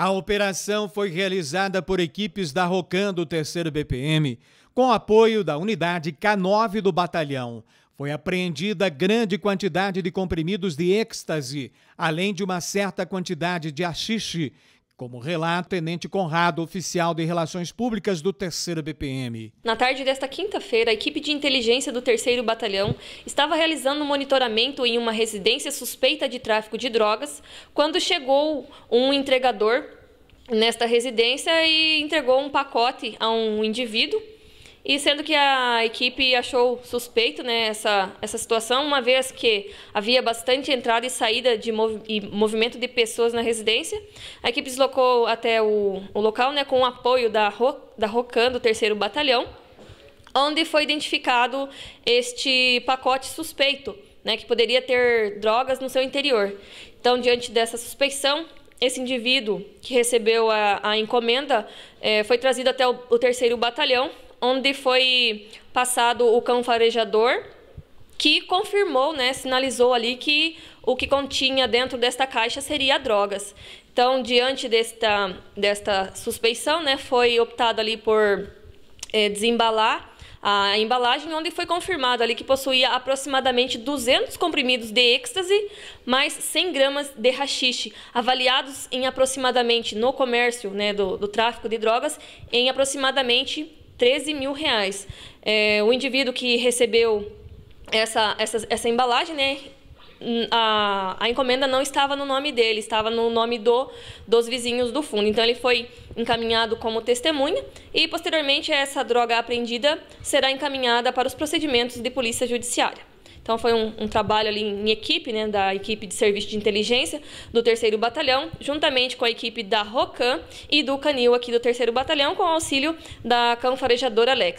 A operação foi realizada por equipes da Rocan do 3 BPM, com apoio da unidade K9 do batalhão. Foi apreendida grande quantidade de comprimidos de êxtase, além de uma certa quantidade de haxixe como relata Tenente Conrado, oficial de Relações Públicas do 3 BPM. Na tarde desta quinta-feira, a equipe de inteligência do 3 Batalhão estava realizando um monitoramento em uma residência suspeita de tráfico de drogas, quando chegou um entregador nesta residência e entregou um pacote a um indivíduo e sendo que a equipe achou suspeito né, essa, essa situação, uma vez que havia bastante entrada e saída de mov e movimento de pessoas na residência, a equipe deslocou até o, o local né, com o apoio da, Ro da ROCAN, do 3 Batalhão, onde foi identificado este pacote suspeito, né, que poderia ter drogas no seu interior. Então, diante dessa suspeição, esse indivíduo que recebeu a, a encomenda é, foi trazido até o, o terceiro batalhão onde foi passado o cão farejador, que confirmou, né, sinalizou ali que o que continha dentro desta caixa seria drogas. Então, diante desta, desta suspeição, né, foi optado ali por é, desembalar a embalagem, onde foi confirmado ali que possuía aproximadamente 200 comprimidos de êxtase, mais 100 gramas de rachixe, avaliados em aproximadamente, no comércio né, do, do tráfico de drogas, em aproximadamente 13 mil reais. É, o indivíduo que recebeu essa, essa, essa embalagem, né? Hum, a, a encomenda não estava no nome dele, estava no nome do, dos vizinhos do fundo. Então ele foi encaminhado como testemunha e posteriormente essa droga apreendida será encaminhada para os procedimentos de polícia judiciária. Então foi um, um trabalho ali em equipe, né, da equipe de serviço de inteligência do terceiro batalhão, juntamente com a equipe da Rocan e do Canil aqui do terceiro batalhão, com auxílio da cão farejadora Alex.